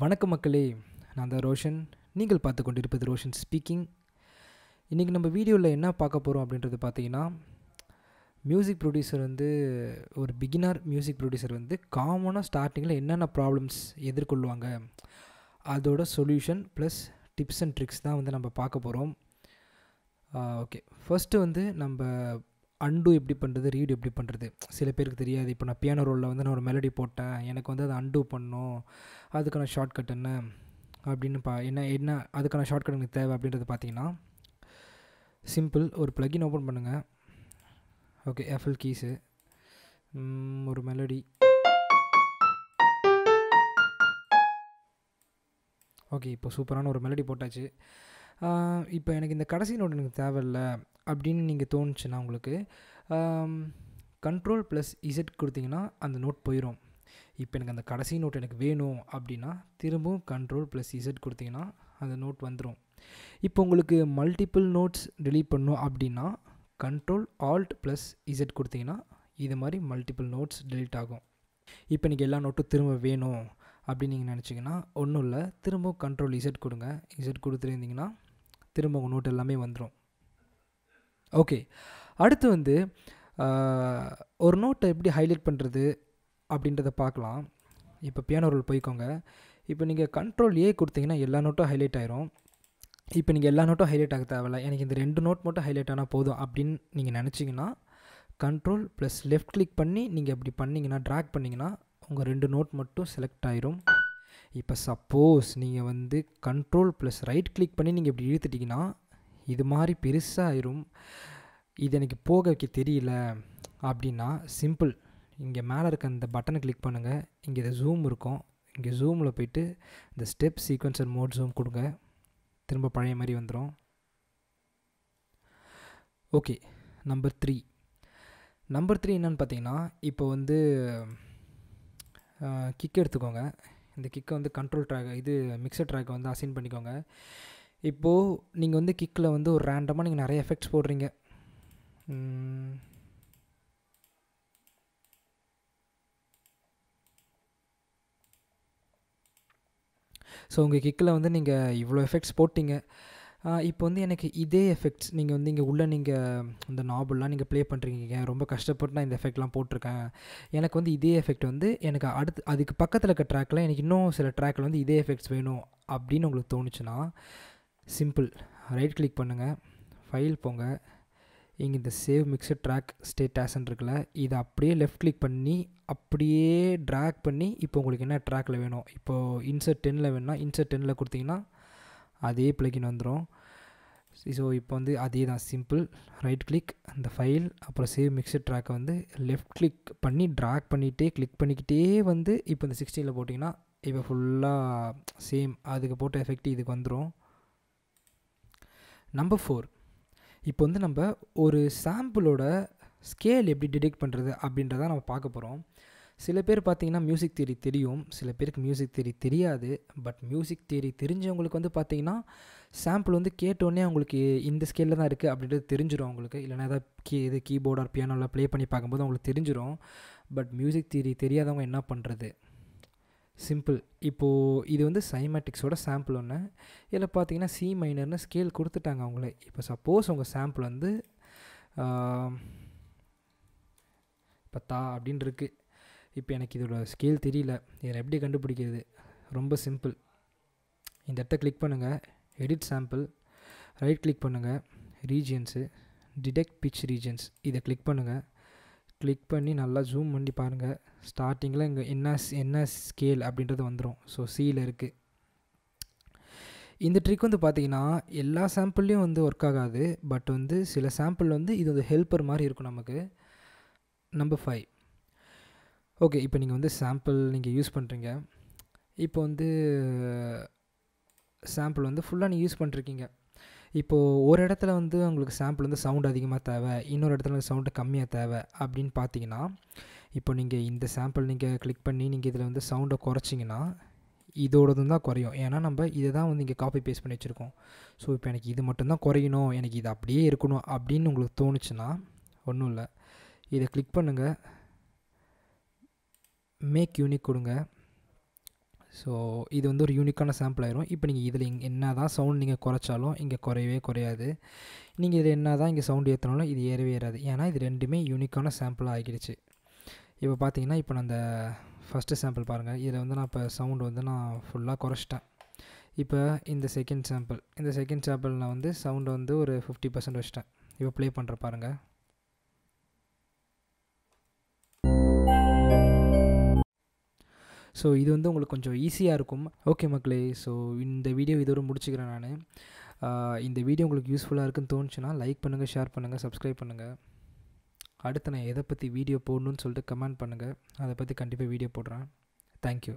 வணக்க மக்களே நான் தான் ரோஷன் நீங்கள் பார்த்து கொண்டிருப்பது ரோஷன் ஸ்பீக்கிங் இன்றைக்கி நம்ம வீடியோவில் என்ன பார்க்க போகிறோம் அப்படின்றது பார்த்தீங்கன்னா மியூசிக் ப்ரொடியூசர் வந்து ஒரு பிகினர் மியூசிக் ப்ரொடியூசர் வந்து காமனாக ஸ்டார்டிங்கில் என்னென்ன ப்ராப்ளம்ஸ் எதிர்கொள்வாங்க அதோட solution plus tips and tricks தான் வந்து நம்ம பார்க்க போகிறோம் ஓகே ஃபஸ்ட்டு வந்து நம்ம அண்டு எப்படி பண்ணுறது ரீடு எப்படி பண்ணுறது சில பேருக்கு தெரியாது இப்போ நான் பியானோ ரோலில் வந்து நான் ஒரு மெலடி போட்டேன் எனக்கு வந்து அதை அண்டு பண்ணும் அதுக்கான ஷார்ட்கட் என்ன அப்படின்னு பா என்ன என்ன அதுக்கான ஷார்ட்கட் எனக்கு தேவை அப்படின்றது பார்த்தீங்கன்னா சிம்பிள் ஒரு ப்ளகின் ஓப்பன் பண்ணுங்கள் ஓகே எஃப்எல் கீஸு ஒரு மெலடி ஓகே இப்போ சூப்பரான ஒரு மெலடி போட்டாச்சு இப்போ எனக்கு இந்த கடைசி நோட் எனக்கு தேவையில்லை அப்படின்னு நீங்கள் தோணுச்சுன்னா உங்களுக்கு கண்ட்ரோல் ப்ளஸ் இசட் கொடுத்தீங்கன்னா அந்த நோட் போயிடும் இப்போ எனக்கு அந்த கடைசி நோட் எனக்கு வேணும் அப்படின்னா திரும்பவும் கண்ட்ரோல் ப்ளஸ் இசட் கொடுத்தீங்கன்னா அந்த நோட் வந்துடும் இப்போ உங்களுக்கு மல்டிப்புள் நோட்ஸ் டெலீட் பண்ணும் அப்படின்னா கண்ட்ரோல் ஆல்ட் ப்ளஸ் இசட் கொடுத்தீங்கன்னா இது மாதிரி மல்டிப்புள் நோட்ஸ் டெலீட் ஆகும் இப்போ எனக்கு எல்லா நோட்டும் திரும்ப வேணும் அப்படின்னு நீங்கள் நினச்சிங்கன்னா ஒன்றும் இல்லை திரும்பவும் கண்ட்ரோல் இசட் கொடுங்க இசட் கொடுத்துருந்தீங்கன்னா திரும்ப உங்கள் நோட் எல்லாமே வந்துடும் ஓகே அடுத்து வந்து ஒரு நோட்டை எப்படி ஹைலைட் பண்ணுறது அப்படின்றத பார்க்கலாம் இப்போ பியானோ ரோல் போய்க்கோங்க இப்போ நீங்கள் கண்ட்ரோல் ஏ கொடுத்தீங்கன்னா எல்லா நோட்டும் ஹைலைட் ஆயிரும் இப்போ நீங்கள் எல்லா நோட்டும் ஹைலைட் ஆக தேவையில்ல எனக்கு இந்த ரெண்டு நோட் மட்டும் ஹைலைட் ஆனால் போதும் அப்படின்னு நீங்கள் நினச்சிங்கன்னா கண்ட்ரோல் ப்ளஸ் லெஃப்ட் கிளிக் பண்ணி நீங்கள் இப்படி பண்ணிங்கன்னா ட்ராக் பண்ணிங்கன்னா உங்கள் ரெண்டு நோட் மட்டும் செலக்ட் ஆயிரும் இப்போ சப்போஸ் நீங்கள் வந்து கண்ட்ரோல் ப்ளஸ் ரைட் கிளிக் பண்ணி நீங்கள் இப்படி இழுத்துட்டிங்கன்னா இது மாதிரி பெருசாகிரும் இது எனக்கு போக வைக்க தெரியல அப்படின்னா சிம்பிள் இங்கே மேலே இருக்க இந்த பட்டனை கிளிக் பண்ணுங்கள் இங்கே இந்த ஜூம் இருக்கும் இங்கே ஜூமில் போய்ட்டு இந்த ஸ்டெப் சீக்வன்சர் மோட் ஜூம் கொடுங்க திரும்ப பழைய மாதிரி வந்துடும் okay number three number three என்னென்னு பார்த்தீங்கன்னா இப்போ வந்து கிக் எடுத்துக்கோங்க இந்த கிக்கை வந்து கண்ட்ரோல் ட்ராக் இது மிக்சர் ட்ராக்கை வந்து அசைன் பண்ணிக்கோங்க இப்போது நீங்கள் வந்து கிக்கில் வந்து ஒரு ரேண்டமாக நீங்கள் நிறைய எஃபெக்ட்ஸ் போடுறீங்க ஸோ உங்கள் கிக்கில் வந்து நீங்கள் இவ்வளோ எஃபெக்ட்ஸ் போட்டிங்க இப்போ வந்து எனக்கு இதே எஃபெக்ட்ஸ் நீங்கள் வந்து இங்கே உள்ளே நீங்கள் இந்த நாவல்லாம் நீங்கள் ப்ளே பண்ணுறீங்க ரொம்ப கஷ்டப்பட்டு நான் இந்த எஃபெக்ட்லாம் போட்டிருக்கேன் எனக்கு வந்து இதே எஃபெக்ட் வந்து எனக்கு அடுத்து அதுக்கு பக்கத்தில் இருக்க ட்ராக்கில் எனக்கு இன்னும் சில ட்ராக்கில் வந்து இதே எஃபெக்ட்ஸ் வேணும் அப்படின்னு உங்களுக்கு தோணுச்சுன்னா சிம்பிள் ரைட் கிளிக் பண்ணுங்கள் ஃபைல் போங்க இங்கே இந்த சேவ் மிக்சட் ட்ராக் ஸ்டேட்டாஸ்ன்னு இருக்குல்ல இதை அப்படியே லெஃப்ட் கிளிக் பண்ணி அப்படியே ட்ராக் பண்ணி இப்போ உங்களுக்கு என்ன ட்ராக்கில் வேணும் இப்போது இன்சர்ட் டெனில் வேணும்னா இன்சர்ட் டெனில் கொடுத்தீங்கன்னா அதே பிளக்கின் வந்துடும் ஸோ இப்போ வந்து அதே தான் சிம்பிள் ரைட் கிளிக் அந்த ஃபைல் அப்புறம் சேவ் மிக்சர் ட்ராக்கை வந்து லெஃப்ட் கிளிக் பண்ணி ட்ராக் பண்ணிகிட்டே கிளிக் பண்ணிக்கிட்டே வந்து இப்போ இந்த சிக்ஸ்டீனில் போட்டிங்கன்னா இப்போ ஃபுல்லாக சேம் அதுக்கு போட்ட எஃபெக்ட் இதுக்கு வந்துடும் நம்பர் ஃபோர் இப்போ வந்து நம்ம ஒரு சாம்பிளோட ஸ்கேல் எப்படி டிடெக்ட் பண்ணுறது அப்படின்றத நம்ம பார்க்க போகிறோம் சில பேர் பார்த்திங்கன்னா மியூசிக் தியரி தெரியும் சில பேருக்கு மியூசிக் தியரி தெரியாது பட் மியூசிக் தியரி தெரிஞ்சவங்களுக்கு வந்து பார்த்திங்கன்னா சாம்பிள் வந்து கேட்டோடனே அவங்களுக்கு இந்த ஸ்கேலில் தான் இருக்குது அப்படின்றது தெரிஞ்சிடும் அவங்களுக்கு இல்லைனா ஏதாவது கீ இது கீபோர்ட் ஆர் பியானோவில் ப்ளே பண்ணி பார்க்கும்போது அவங்களுக்கு தெரிஞ்சிடும் பட் மியூசிக் தியரி தெரியாதவங்க என்ன பண்ணுறது சிம்பிள் இப்போது இது வந்து சைமேட்டிக்ஸோட சாம்பிள் ஒன்று இதில் பார்த்தீங்கன்னா சி மைனர்னு ஸ்கேல் கொடுத்துட்டாங்க அவங்களே இப்போ சப்போஸ் உங்கள் சாம்பிள் வந்து பத்தா அப்படின் இருக்கு இப்போ எனக்கு இதோட ஸ்கேல் தெரியல இதில் எப்படி கண்டுபிடிக்கிறது ரொம்ப சிம்பிள் இந்த இடத்த கிளிக் பண்ணுங்கள் எடிட் சாம்பிள் ரைட் கிளிக் பண்ணுங்கள் ரீஜியன்ஸு டிடெக்ட் பிச் ரீஜன்ஸ் இதை கிளிக் பண்ணுங்கள் கிளிக் பண்ணி நல்லா ஜூம் பண்ணி பாருங்கள் ஸ்டார்டிங்கில் இங்கே என்ன என்ன ஸ்கேல் அப்படின்றது வந்துடும் ஸோ சியில் இருக்குது இந்த ட்ரிக் வந்து பார்த்திங்கன்னா எல்லா சாம்பிள்லேயும் வந்து ஒர்க் ஆகாது பட் வந்து சில சாம்பிள் வந்து இது வந்து ஹெல்ப்பர் மாதிரி இருக்கும் நமக்கு நம்பர் ஃபைவ் ஓகே இப்போ நீங்கள் வந்து சாம்பிள் நீங்கள் யூஸ் பண்ணுறீங்க இப்போ வந்து சாம்பிள் வந்து ஃபுல்லாக நீங்கள் யூஸ் பண்ணுறீங்க இப்போது ஒரு இடத்துல வந்து உங்களுக்கு சாம்பிள் வந்து சவுண்ட் அதிகமாக தேவை இன்னொரு இடத்துல சவுண்டு கம்மியாக தேவை அப்படின்னு பார்த்தீங்கன்னா இப்போ நீங்கள் இந்த சாம்பிள் நீங்கள் கிளிக் பண்ணி நீங்கள் இதில் வந்து சவுண்டை குறைச்சிங்கன்னா இதோடது தான் குறையும் ஏன்னா நம்ம இதை தான் வந்து இங்கே காப்பி பேஸ்ட் பண்ணி வச்சுருக்கோம் ஸோ இப்போ எனக்கு இது மட்டும்தான் குறையணும் எனக்கு இது அப்படியே இருக்கணும் அப்படின்னு உங்களுக்கு தோணுச்சுன்னா ஒன்றும் இல்லை இதை கிளிக் பண்ணுங்கள் மேக் யூனிக் கொடுங்க ஸோ இது வந்து ஒரு யூனிக்கான சாம்பிள் ஆயிரும் இப்போ நீங்கள் இதில் இங்கே என்ன தான் சவுண்ட் நீங்கள் குறைச்சாலும் இங்கே குறையவே குறையாது நீங்கள் இதில் என்ன தான் இங்கே சவுண்டு ஏற்றினாலும் இது ஏறவே ஏறாது ஏன்னா இது ரெண்டுமே யூனிக்கான சாம்பிளாக ஆகிடுச்சு இப்போ பார்த்தீங்கன்னா இப்போ நான் அந்த ஃபஸ்ட்டு சாம்பிள் பாருங்கள் இதில் வந்து நான் இப்போ சவுண்டு வந்து நான் ஃபுல்லாக குறைச்சிட்டேன் இப்போ இந்த செகண்ட் சாம்பிள் இந்த செகண்ட் சாம்பிள் நான் வந்து சவுண்டு வந்து ஒரு ஃபிஃப்டி பர்சன்ட் வச்சுட்டேன் இப்போ ப்ளே பண்ணுற பாருங்கள் ஸோ இது வந்து உங்களுக்கு கொஞ்சம் ஈஸியாக இருக்கும் ஓகே மக்களே ஸோ இந்த வீடியோ இதோட முடிச்சுக்கிறேன் நான் இந்த வீடியோ உங்களுக்கு யூஸ்ஃபுல்லாக இருக்குன்னு தோணுச்சுன்னா லைக் பண்ணுங்கள் ஷேர் பண்ணுங்கள் சப்ஸ்கிரைப் பண்ணுங்கள் அடுத்து நான் எதை பற்றி வீடியோ போடணும்னு சொல்லிட்டு கமெண்ட் பண்ணுங்கள் அதை பற்றி கண்டிப்பாக வீடியோ போடுறேன் தேங்க்யூ